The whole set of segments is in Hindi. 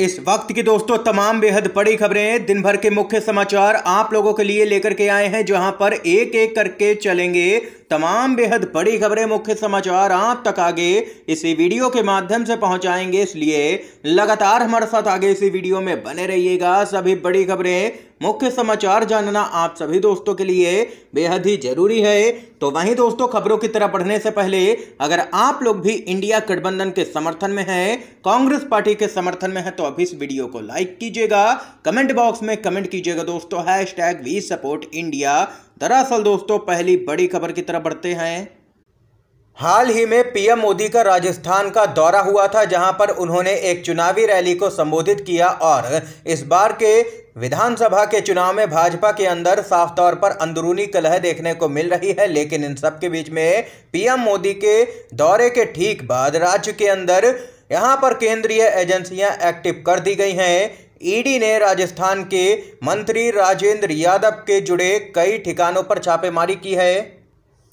इस वक्त की दोस्तों तमाम बेहद बड़ी खबरें दिन भर के मुख्य समाचार आप लोगों के लिए लेकर के आए हैं जहां पर एक एक करके चलेंगे तमाम बेहद बड़ी खबरें मुख्य समाचार आप तक आगे इसी वीडियो के माध्यम से पहुंचाएंगे इसलिए लगातार हमारे साथ आगे इसी वीडियो में बने रहिएगा सभी बड़ी खबरें मुख्य समाचार जानना आप सभी दोस्तों के लिए बेहद ही जरूरी है तो वहीं दोस्तों खबरों की तरह पढ़ने से पहले अगर आप लोग भी इंडिया गठबंधन के समर्थन में हैं कांग्रेस पार्टी के समर्थन में हैं तो अभी इस वीडियो को लाइक कीजिएगा कमेंट बॉक्स में कमेंट कीजिएगा दोस्तों hashtag we support India दरअसल दोस्तों पहली बड़ी खबर की तरफ बढ़ते हैं हाल ही में पीएम मोदी का राजस्थान का दौरा हुआ था जहां पर उन्होंने एक चुनावी रैली को संबोधित किया और इस बार के विधानसभा के चुनाव में भाजपा के अंदर साफ तौर पर अंदरूनी कलह देखने को मिल रही है लेकिन इन सब के बीच में पीएम मोदी के दौरे के ठीक बाद राज्य के अंदर यहां पर केंद्रीय एजेंसियां एक्टिव कर दी गई हैं ईडी ने राजस्थान के मंत्री राजेंद्र यादव के जुड़े कई ठिकानों पर छापेमारी की है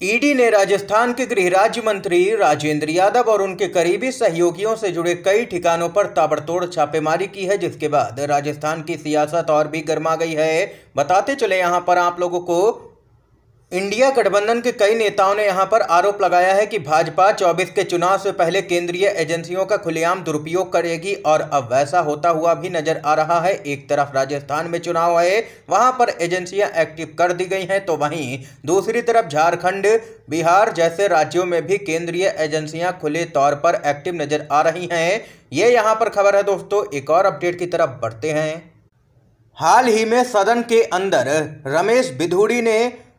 ईडी ने राजस्थान के गृह राज्य मंत्री राजेंद्र यादव और उनके करीबी सहयोगियों से जुड़े कई ठिकानों पर ताबड़तोड़ छापेमारी की है जिसके बाद राजस्थान की सियासत और भी गर्मा गई है बताते चले यहाँ पर आप लोगों को इंडिया गठबंधन के कई नेताओं ने यहां पर आरोप लगाया है कि भाजपा 24 के चुनाव से पहले केंद्रीय एजेंसियों का खुलेआम दुरुपयोग करेगी और अब वैसा होता हुआ भी नजर आ रहा है एक तरफ राजस्थान में चुनाव आए वहां पर एजेंसियां एक्टिव कर दी गई हैं तो वहीं दूसरी तरफ झारखंड बिहार जैसे राज्यों में भी केंद्रीय एजेंसियाँ खुले तौर पर एक्टिव नजर आ रही हैं ये यहाँ पर खबर है दोस्तों एक और अपडेट की तरफ बढ़ते हैं हाल ही में सदन के अंदर रमेश बिधूड़ी ने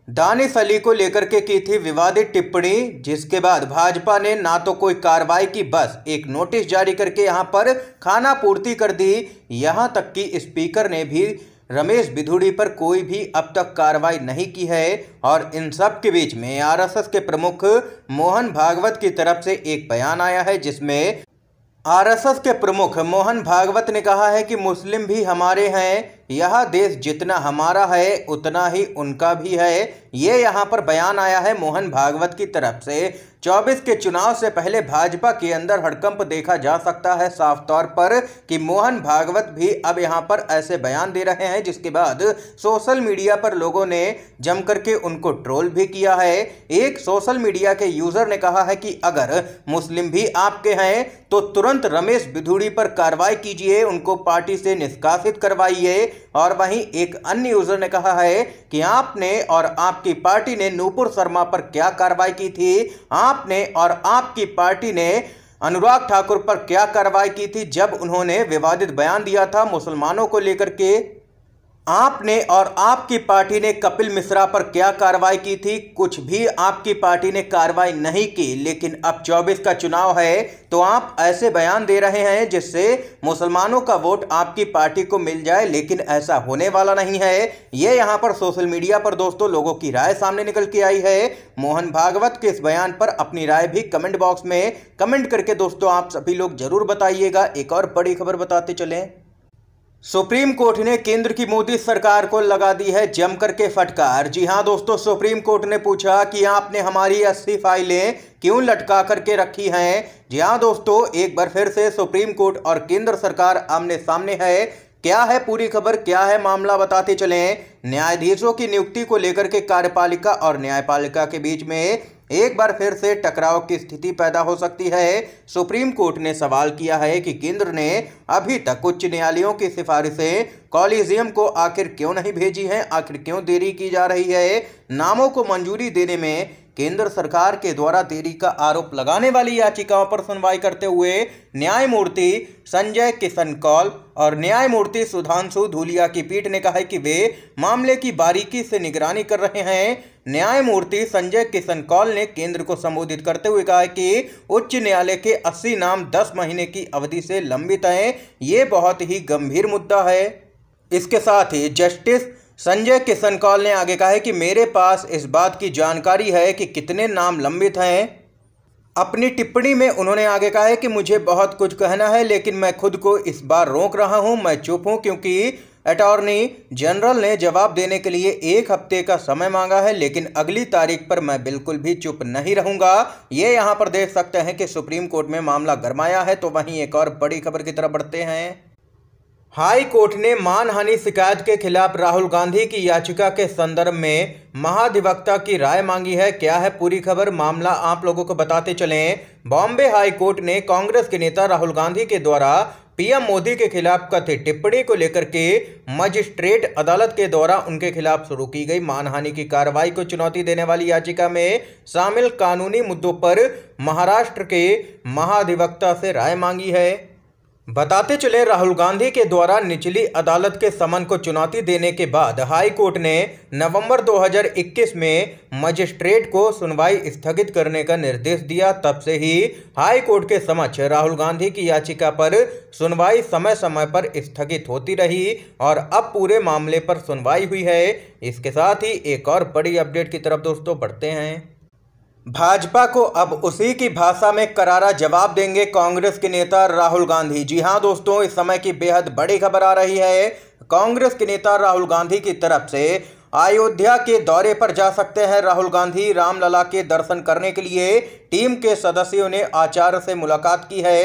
दानिश अली को लेकर के की थी विवादित टिप्पणी जिसके बाद भाजपा ने ना तो कोई कार्रवाई की बस एक नोटिस जारी करके यहां पर खाना पूर्ति कर दी यहां तक कि स्पीकर ने भी रमेश बिधुड़ी पर कोई भी अब तक कार्रवाई नहीं की है और इन सब के बीच में आरएसएस के प्रमुख मोहन भागवत की तरफ से एक बयान आया है जिसमें आरएसएस के प्रमुख मोहन भागवत ने कहा है कि मुस्लिम भी हमारे हैं यह देश जितना हमारा है उतना ही उनका भी है ये यहाँ पर बयान आया है मोहन भागवत की तरफ से 24 के चुनाव से पहले भाजपा के अंदर हड़कंप देखा जा सकता है साफ तौर पर कि मोहन भागवत भी अब यहां पर ऐसे बयान दे रहे हैं जिसके बाद सोशल मीडिया पर लोगों ने जमकर के उनको ट्रोल भी किया है एक सोशल मीडिया के यूजर ने कहा है कि अगर मुस्लिम भी आपके हैं तो तुरंत रमेश बिधुड़ी पर कार्रवाई कीजिए उनको पार्टी से निष्कासित करवाइए और वहीं एक अन्य यूजर ने कहा है कि आपने और आपकी पार्टी ने नूपुर शर्मा पर क्या कार्रवाई की थी आप आपने और आपकी पार्टी ने अनुराग ठाकुर पर क्या कार्रवाई की थी जब उन्होंने विवादित बयान दिया था मुसलमानों को लेकर के आपने और आपकी पार्टी ने कपिल मिश्रा पर क्या कार्रवाई की थी कुछ भी आपकी पार्टी ने कार्रवाई नहीं की लेकिन अब 24 का चुनाव है तो आप ऐसे बयान दे रहे हैं जिससे मुसलमानों का वोट आपकी पार्टी को मिल जाए लेकिन ऐसा होने वाला नहीं है ये यहाँ पर सोशल मीडिया पर दोस्तों लोगों की राय सामने निकल के आई है मोहन भागवत के इस बयान पर अपनी राय भी कमेंट बॉक्स में कमेंट करके दोस्तों आप सभी लोग जरूर बताइएगा एक और बड़ी खबर बताते चलें सुप्रीम कोर्ट ने केंद्र की मोदी सरकार को लगा दी है जमकर के फटकार जी हां दोस्तों सुप्रीम कोर्ट ने पूछा कि आपने हमारी अस्सी फाइलें क्यों लटका करके रखी हैं जी हां दोस्तों एक बार फिर से सुप्रीम कोर्ट और केंद्र सरकार आमने सामने है क्या है पूरी खबर क्या है मामला बताते चलें न्यायाधीशों की नियुक्ति को लेकर के कार्यपालिका और न्यायपालिका के बीच में एक बार फिर से टकराव की स्थिति पैदा हो सकती है सुप्रीम कोर्ट ने सवाल किया है कि केंद्र ने अभी तक उच्च न्यायालयों की सिफारिशें कॉलिजियम को आखिर क्यों नहीं भेजी हैं आखिर क्यों देरी की जा रही है नामों को मंजूरी देने में केंद्र सरकार के द्वारा देरी का आरोप लगाने वाली याचिकाओं पर सुनवाई करते हुए न्यायमूर्ति संजय किशन कौल और न्यायमूर्ति सुधांशु धूलिया की पीठ ने कहा है कि वे मामले की बारीकी से निगरानी कर रहे हैं न्यायमूर्ति संजय किशन कौल ने केंद्र को संबोधित करते हुए कहा कि उच्च न्यायालय के 80 नाम 10 महीने की अवधि से लंबित हैं ये बहुत ही गंभीर मुद्दा है इसके साथ ही जस्टिस संजय किशन कौल ने आगे कहा है कि मेरे पास इस बात की जानकारी है कि कितने नाम लंबित हैं अपनी टिप्पणी में उन्होंने आगे कहा है कि मुझे बहुत कुछ कहना है लेकिन मैं खुद को इस बार रोक रहा हूं मैं चुप हूं क्योंकि अटॉर्नी जनरल ने जवाब देने के लिए एक हफ्ते का समय मांगा है लेकिन अगली तारीख पर मैं बिल्कुल भी चुप नहीं रहूंगा ये यहां पर देख सकते हैं कि सुप्रीम कोर्ट में मामला गरमाया है तो वहीं एक और बड़ी खबर की तरफ बढ़ते हैं हाई कोर्ट ने मानहानि शिकायत के खिलाफ राहुल गांधी की याचिका के संदर्भ में महाधिवक्ता की राय मांगी है क्या है पूरी खबर मामला आप लोगों को बताते चलें बॉम्बे हाई कोर्ट ने कांग्रेस के नेता राहुल गांधी के द्वारा पीएम मोदी के खिलाफ कथित टिप्पणी को लेकर के मजिस्ट्रेट अदालत के द्वारा उनके खिलाफ शुरू की गई मानहानि की कार्रवाई को चुनौती देने वाली याचिका में शामिल कानूनी मुद्दों पर महाराष्ट्र के महाधिवक्ता से राय मांगी है बताते चले राहुल गांधी के द्वारा निचली अदालत के समन को चुनौती देने के बाद हाई कोर्ट ने नवंबर 2021 में मजिस्ट्रेट को सुनवाई स्थगित करने का निर्देश दिया तब से ही हाई कोर्ट के समक्ष राहुल गांधी की याचिका पर सुनवाई समय समय पर स्थगित होती रही और अब पूरे मामले पर सुनवाई हुई है इसके साथ ही एक और बड़ी अपडेट की तरफ दोस्तों बढ़ते हैं भाजपा को अब उसी की भाषा में करारा जवाब देंगे कांग्रेस के नेता राहुल गांधी जी हां दोस्तों इस समय की बेहद बड़ी खबर आ रही है कांग्रेस के नेता राहुल गांधी की तरफ से अयोध्या के दौरे पर जा सकते हैं राहुल गांधी रामलला के दर्शन करने के लिए टीम के सदस्यों ने आचार्य से मुलाकात की है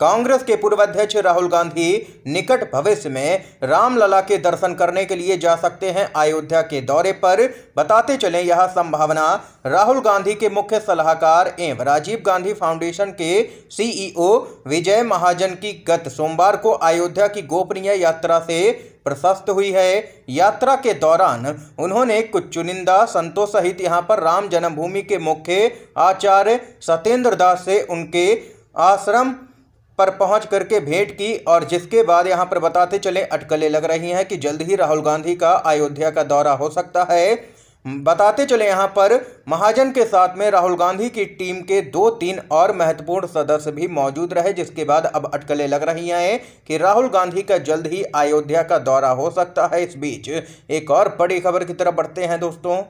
कांग्रेस के पूर्व अध्यक्ष राहुल गांधी निकट भविष्य में रामलला के दर्शन करने के लिए जा सकते हैं अयोध्या के दौरे पर बताते चलें यह संभावना राहुल गांधी के मुख्य सलाहकार एवं राजीव गांधी फाउंडेशन के सीईओ विजय महाजन की गत सोमवार को अयोध्या की गोपनीय यात्रा से प्रशस्त हुई है यात्रा के दौरान उन्होंने कुछ चुनिंदा संतों सहित यहाँ पर राम जन्मभूमि के मुख्य आचार्य सत्येंद्र दास से उनके आश्रम पर पहुंच करके भेंट की और जिसके बाद यहां पर बताते चले अटकलें लग रही हैं कि जल्द ही राहुल गांधी का अयोध्या का दौरा हो सकता है बताते चले यहां पर महाजन के साथ में राहुल गांधी की टीम के दो तीन और महत्वपूर्ण सदस्य भी मौजूद रहे जिसके बाद अब अटकलें लग रही हैं कि राहुल गांधी का जल्द ही अयोध्या का दौरा हो सकता है इस बीच एक और बड़ी खबर की तरफ बढ़ते हैं दोस्तों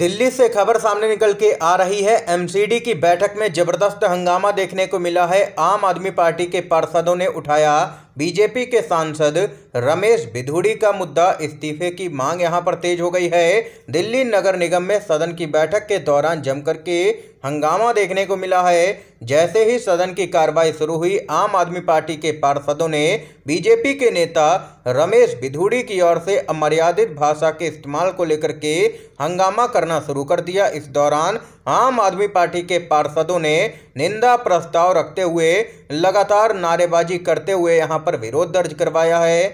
दिल्ली से खबर सामने निकल के आ रही है एमसीडी की बैठक में जबरदस्त हंगामा देखने को मिला है आम आदमी पार्टी के पार्षदों ने उठाया बीजेपी के सांसद रमेश बिधुड़ी का मुद्दा इस्तीफे की मांग यहां पर तेज हो गई है दिल्ली नगर निगम में सदन की बैठक के दौरान जमकर के हंगामा देखने को मिला है जैसे ही सदन की कार्रवाई शुरू हुई आम आदमी पार्टी के पार्षदों ने बीजेपी के नेता रमेश बिधुड़ी की ओर से अमर्यादित भाषा के इस्तेमाल को लेकर के हंगामा करना शुरू कर दिया इस दौरान आम आदमी पार्टी के पार्षदों ने निंदा प्रस्ताव रखते हुए लगातार नारेबाजी करते हुए यहां पर विरोध दर्ज करवाया है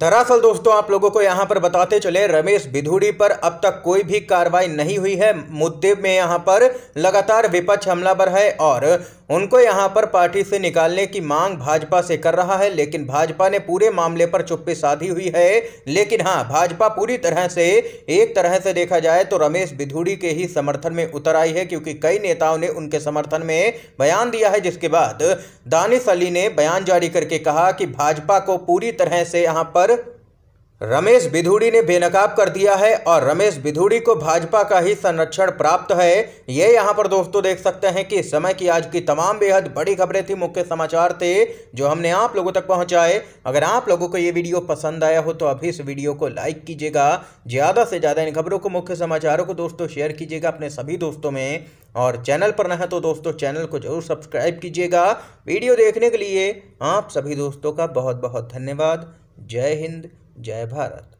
दरअसल दोस्तों आप लोगों को यहां पर बताते चले रमेश बिधूड़ी पर अब तक कोई भी कार्रवाई नहीं हुई है मुद्दे में यहां पर लगातार विपक्ष हमलावर है और उनको यहां पर पार्टी से निकालने की मांग भाजपा से कर रहा है लेकिन भाजपा ने पूरे मामले पर चुप्पी साधी हुई है लेकिन हाँ भाजपा पूरी तरह से एक तरह से देखा जाए तो रमेश बिधूड़ी के ही समर्थन में उतर आई है क्योंकि कई नेताओं ने उनके समर्थन में बयान दिया है जिसके बाद दानिश अली ने बयान जारी करके कहा कि भाजपा को पूरी तरह से यहाँ पर पर रमेश बिधूड़ी ने बेनकाब कर दिया है और रमेश बिधूड़ी को भाजपा का ही संरक्षण प्राप्त है ये यहाँ पर दोस्तों देख सकते हैं कि समय की आज की तमाम बेहद बड़ी खबरें थी मुख्य समाचार थे जो हमने आप लोगों तक पहुँचाए अगर आप लोगों को ये वीडियो पसंद आया हो तो अभी इस वीडियो को लाइक कीजिएगा ज़्यादा से ज़्यादा इन खबरों को मुख्य समाचारों को दोस्तों शेयर कीजिएगा अपने सभी दोस्तों में और चैनल पर न तो दोस्तों चैनल को जरूर सब्सक्राइब कीजिएगा वीडियो देखने के लिए आप सभी दोस्तों का बहुत बहुत धन्यवाद जय हिंद जय भारत